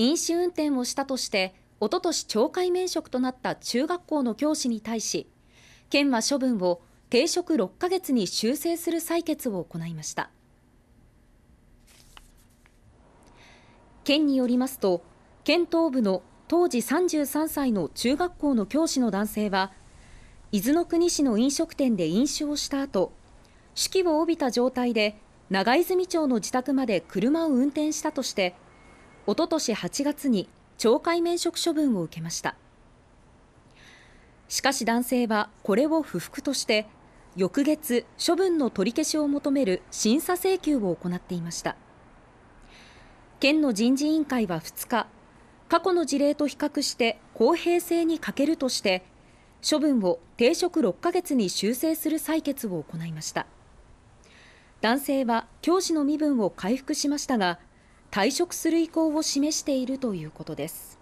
飲酒運転をしたとしておととし懲戒免職となった中学校の教師に対し県は処分を停職6ヶ月に修正する採決を行いました県によりますと県東部の当時33歳の中学校の教師の男性は伊豆の国市の飲食店で飲酒をした後酒気を帯びた状態で長泉町の自宅まで車を運転したとしておととし8月に懲戒免職処分を受けましたしかし男性はこれを不服として翌月処分の取り消しを求める審査請求を行っていました県の人事委員会は2日過去の事例と比較して公平性に欠けるとして処分を停職6ヶ月に修正する採決を行いました男性は教師の身分を回復しましたが退職する意向を示しているということです。